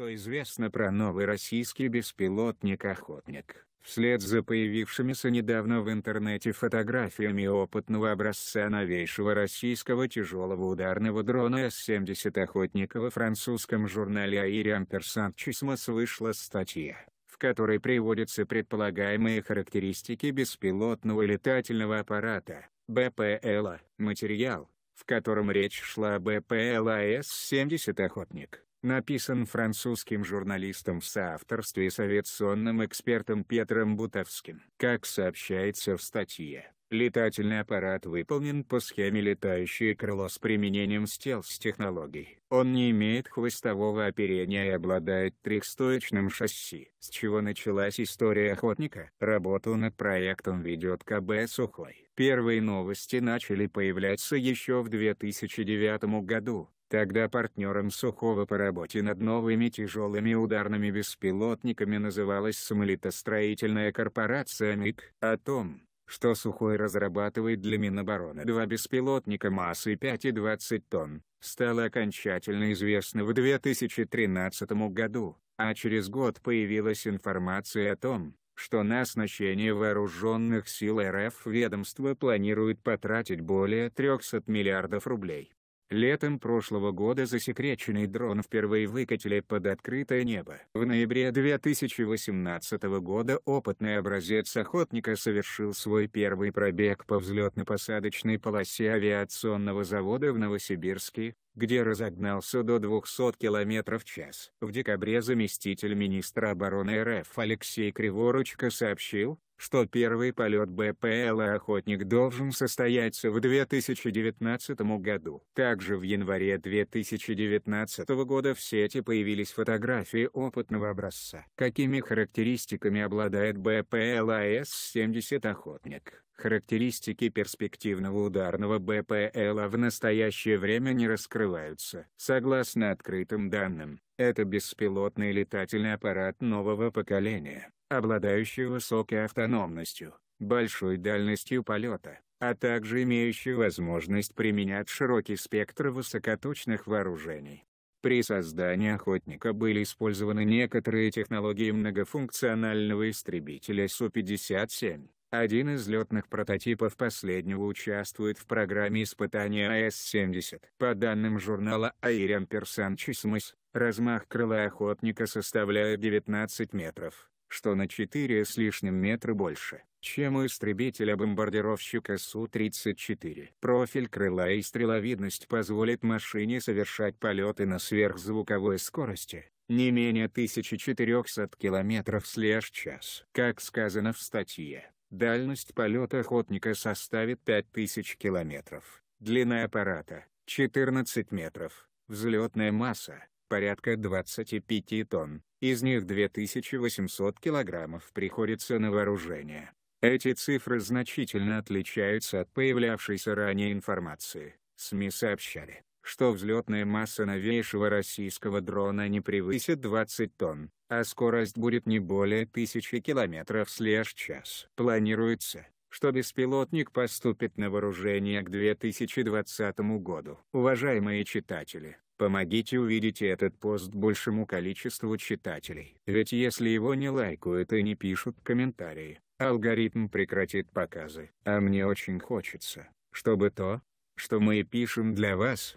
что известно про новый российский беспилотник-охотник. Вслед за появившимися недавно в интернете фотографиями опытного образца новейшего российского тяжелого ударного дрона С-70 «Охотника» во французском журнале «Аириам Персант Чисмос» вышла статья, в которой приводятся предполагаемые характеристики беспилотного летательного аппарата, БПЛА, материал, в котором речь шла о БПЛА С-70 «Охотник» написан французским журналистом в соавторстве с авиационным экспертом Петром Бутовским. Как сообщается в статье, летательный аппарат выполнен по схеме «Летающее крыло» с применением стелс-технологий. Он не имеет хвостового оперения и обладает трехстоечным шасси. С чего началась история охотника? Работу над проектом ведет КБ «Сухой». Первые новости начали появляться еще в 2009 году, Тогда партнером Сухого по работе над новыми тяжелыми ударными беспилотниками называлась самолетостроительная корпорация МИК. О том, что Сухой разрабатывает для Минобороны два беспилотника массой 5,20 тонн, стало окончательно известно в 2013 году, а через год появилась информация о том, что на оснащение вооруженных сил РФ ведомство планирует потратить более 300 миллиардов рублей. Летом прошлого года засекреченный дрон впервые выкатили под открытое небо. В ноябре 2018 года опытный образец охотника совершил свой первый пробег по взлетно-посадочной полосе авиационного завода в Новосибирске, где разогнался до 200 км в час. В декабре заместитель министра обороны РФ Алексей Криворучко сообщил, что первый полет БПЛА «Охотник» должен состояться в 2019 году. Также в январе 2019 года в сети появились фотографии опытного образца. Какими характеристиками обладает БПЛА С-70 «Охотник»? Характеристики перспективного ударного БПЛа в настоящее время не раскрываются. Согласно открытым данным, это беспилотный летательный аппарат нового поколения, обладающий высокой автономностью, большой дальностью полета, а также имеющий возможность применять широкий спектр высокоточных вооружений. При создании «Охотника» были использованы некоторые технологии многофункционального истребителя Су-57, один из летных прототипов последнего участвует в программе испытания АС-70. По данным журнала Iron Persanchismus, размах крыла охотника составляет 19 метров, что на 4 с лишним метра больше, чем у истребителя-бомбардировщика Су-34. Профиль крыла и стреловидность позволит машине совершать полеты на сверхзвуковой скорости, не менее 1400 км/час. Как сказано в статье, Дальность полета охотника составит 5000 километров. Длина аппарата — 14 метров. Взлетная масса — порядка 25 тонн. Из них 2800 килограммов приходится на вооружение. Эти цифры значительно отличаются от появлявшейся ранее информации. СМИ сообщали, что взлетная масса новейшего российского дрона не превысит 20 тонн, а скорость будет не более 1000 км слеж час. Планируется, что беспилотник поступит на вооружение к 2020 году. Уважаемые читатели, помогите увидеть этот пост большему количеству читателей. Ведь если его не лайкают и не пишут комментарии, алгоритм прекратит показы. А мне очень хочется, чтобы то, что мы пишем для вас,